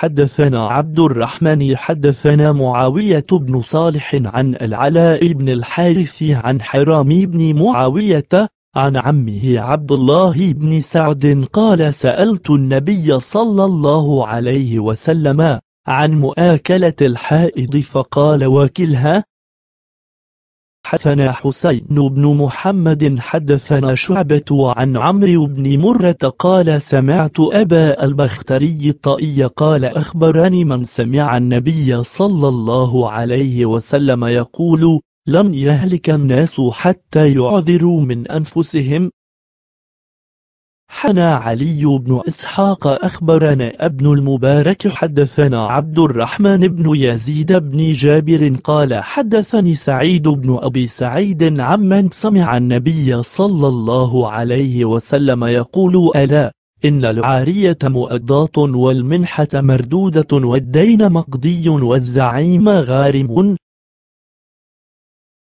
حدثنا عبد الرحمن حدثنا معاوية بن صالح عن العلاء بن الحارث عن حرام بن معاوية عن عمه عبد الله بن سعد قال سألت النبي صلى الله عليه وسلم عن مؤاكلة الحائض فقال واكلها حدثنا حسين بن محمد حدثنا شعبة عن عمرو بن مرة قال سمعت أبا البختري الطائي قال أخبرني من سمع النبي صلى الله عليه وسلم يقول لن يهلك الناس حتى يعذروا من أنفسهم حنا علي بن إسحاق أخبرنا ابن المبارك حدثنا عبد الرحمن بن يزيد بن جابر قال حدثني سعيد بن أبي سعيد عمن سمع النبي صلى الله عليه وسلم يقول ألا إن العارية مؤداة والمنحة مردودة والدين مقضي والزعيم غارم